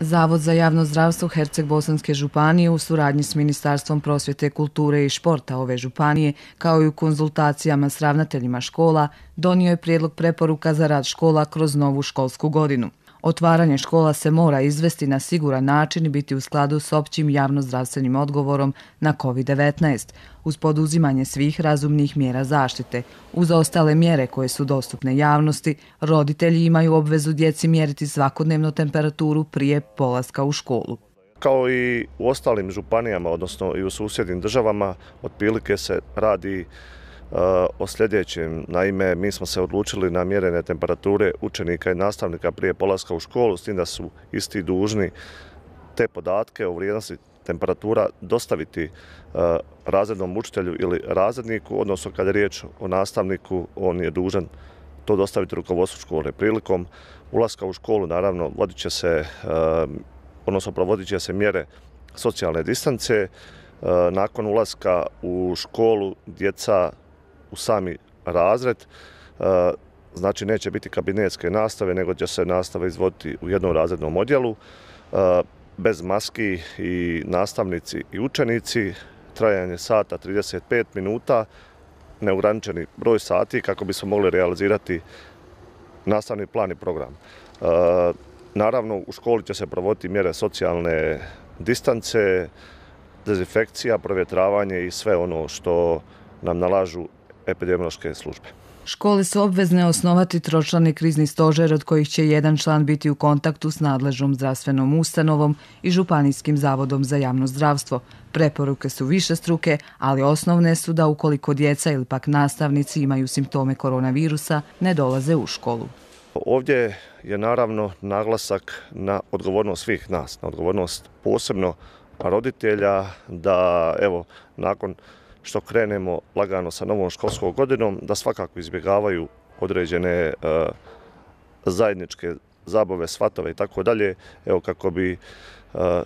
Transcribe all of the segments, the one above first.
Zavod za javno zdravstvo Herceg-Bosanske županije u suradnji s Ministarstvom prosvjete, kulture i športa ove županije, kao i u konzultacijama s ravnateljima škola, donio je prijedlog preporuka za rad škola kroz novu školsku godinu. Otvaranje škola se mora izvesti na siguran način i biti u skladu s općim javnozdravstvenim odgovorom na COVID-19, uz poduzimanje svih razumnih mjera zaštite. Uz ostale mjere koje su dostupne javnosti, roditelji imaju obvezu djeci mjeriti svakodnevnu temperaturu prije polaska u školu. Kao i u ostalim županijama, odnosno i u susjednim državama, otprilike se radi o sljedećem. Naime, mi smo se odlučili na mjerene temperature učenika i nastavnika prije polaska u školu, s tim da su isti dužni te podatke o vrijednosti temperatura dostaviti e, razrednom učitelju ili razredniku, odnosno kada je riječ o nastavniku, on je dužan to dostaviti rukovodstvu škole. Prilikom ulaska u školu, naravno, vodit će se, e, odnosno provodit će se mjere socijalne distance. E, nakon ulaska u školu, djeca u sami razred. E, znači neće biti kabinetske nastave, nego će se nastava izvoditi u jednom razrednom odjelu. E, bez maski i nastavnici i učenici. Trajanje sata 35 minuta, neograničeni broj sati kako bismo mogli realizirati nastavni plan i program. E, naravno, u školi će se provoditi mjere socijalne distance, dezinfekcija, provjetravanje i sve ono što nam nalažu epidemiološke službe. Škole su obvezne osnovati tročlani krizni stožer od kojih će jedan član biti u kontaktu s nadležnom zdravstvenom ustanovom i Županijskim zavodom za javno zdravstvo. Preporuke su više struke, ali osnovne su da ukoliko djeca ili pak nastavnici imaju simptome koronavirusa, ne dolaze u školu. Ovdje je naravno naglasak na odgovornost svih nas, na odgovornost posebno roditelja da evo nakon što krenemo lagano sa novom školskom godinom, da svakako izbjegavaju određene e, zajedničke zabave, svatove i tako dalje, evo kako bi e,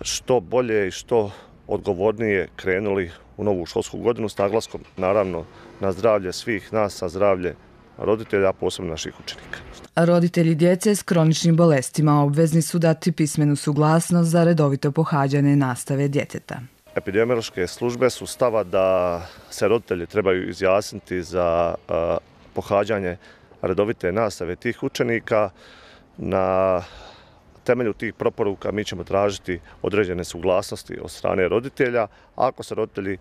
što bolje i što odgovornije krenuli u novu školsku godinu s naglaskom naravno na zdravlje svih nas, na zdravlje roditelja, a posebno naših učenika. Roditelji djece s kroničnim bolestima obvezni su dati pismenu suglasnost za redovito pohađane nastave djeteta. Epidemiološke službe su stava da se roditelji trebaju izjasniti za pohađanje redovite nastave tih učenika. Na temelju tih proporuka mi ćemo tražiti određene suglasnosti od strane roditelja. Ako se roditelji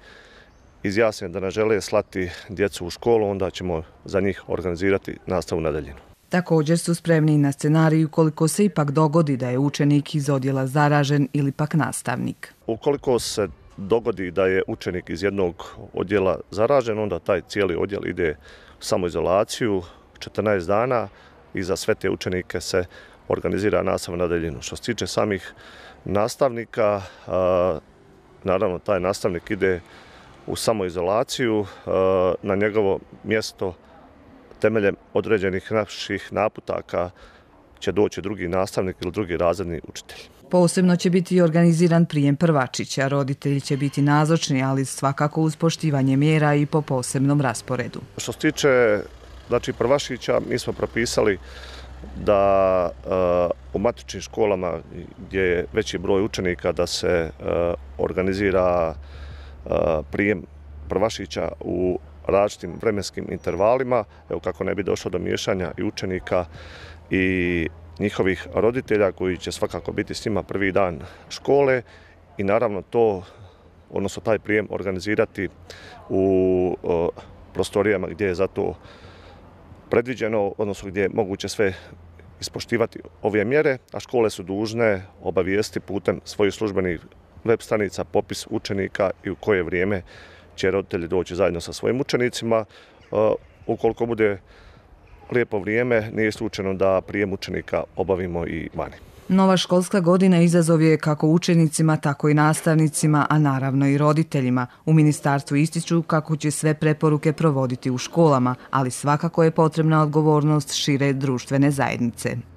izjasne da ne žele slati djecu u školu, onda ćemo za njih organizirati nastavu na daljinu. Također su spremni na scenariju koliko se ipak dogodi da je učenik iz odjela zaražen ili pak nastavnik. Ukoliko se dogodi da je učenik iz jednog odjela zaražen, onda taj cijeli odjel ide u samoizolaciju 14 dana i za sve te učenike se organizira nastav na daljinu. Što se tiče samih nastavnika, naravno taj nastavnik ide u samoizolaciju, na njegovo mjesto temeljem određenih naših naputaka će doći drugi nastavnik ili drugi razredni učitelj. Posebno će biti organiziran prijem prvačića, roditelji će biti nazočni, ali svakako uz poštivanje mjera i po posebnom rasporedu. Što se tiče znači, prvašića, mi smo propisali da e, u matičnim školama gdje je veći broj učenika da se e, organizira e, prijem prvašića u različitim vremenskim intervalima, evo kako ne bi došlo do miješanja i učenika i njihovih roditelja koji će svakako biti s njima prvi dan škole i naravno to, odnosno taj prijem organizirati u e, prostorijama gdje je za to predviđeno, odnosno gdje je moguće sve ispoštivati ove mjere, a škole su dužne obavijesti putem svojih službenih web stranica popis učenika i u koje vrijeme će roditelji doći zajedno sa svojim učenicima. E, ukoliko bude lijepo vrijeme, nije slučajno da prijem učenika obavimo i vani. Nova školska godina izazov je kako učenicima, tako i nastavnicima, a naravno i roditeljima. U ministarstvu ističu kako će sve preporuke provoditi u školama, ali svakako je potrebna odgovornost šire društvene zajednice.